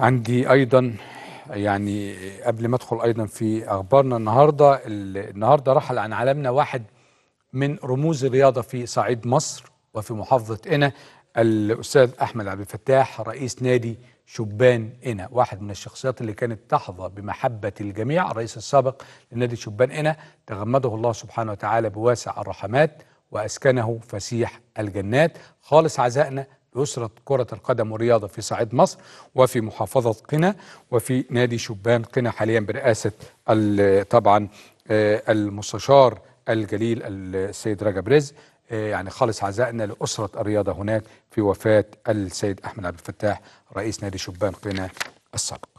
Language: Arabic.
عندي ايضا يعني قبل ما ادخل ايضا في اخبارنا النهارده النهارده رحل عن عالمنا واحد من رموز الرياضه في صعيد مصر وفي محافظه قنا الاستاذ احمد عبد الفتاح رئيس نادي شبان قنا واحد من الشخصيات اللي كانت تحظى بمحبه الجميع الرئيس السابق لنادي شبان قنا تغمده الله سبحانه وتعالى بواسع الرحمات واسكنه فسيح الجنات خالص عزائنا لأسرة كرة القدم والرياضة في صعيد مصر وفي محافظة قنا وفي نادي شبان قنا حاليا برئاسة طبعا آه، المستشار الجليل السيد رجب رزق آه، يعني خالص عزائنا لأسرة الرياضة هناك في وفاة السيد أحمد عبد الفتاح رئيس نادي شبان قنا السابق